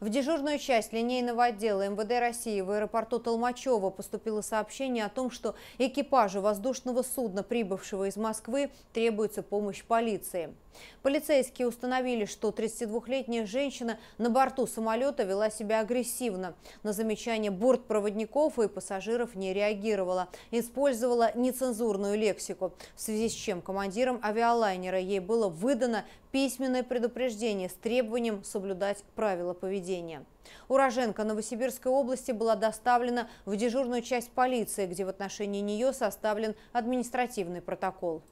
В дежурную часть линейного отдела МВД России в аэропорту Толмачева поступило сообщение о том, что экипажу воздушного судна, прибывшего из Москвы, требуется помощь полиции. Полицейские установили, что 32-летняя женщина на борту самолета вела себя агрессивно. На замечания бортпроводников и пассажиров не реагировала. Использовала нецензурную лексику, в связи с чем командиром авиалайнера ей было выдано письменное предупреждение с требованием соблюдать правила поведения поведения. Уроженка Новосибирской области была доставлена в дежурную часть полиции, где в отношении нее составлен административный протокол.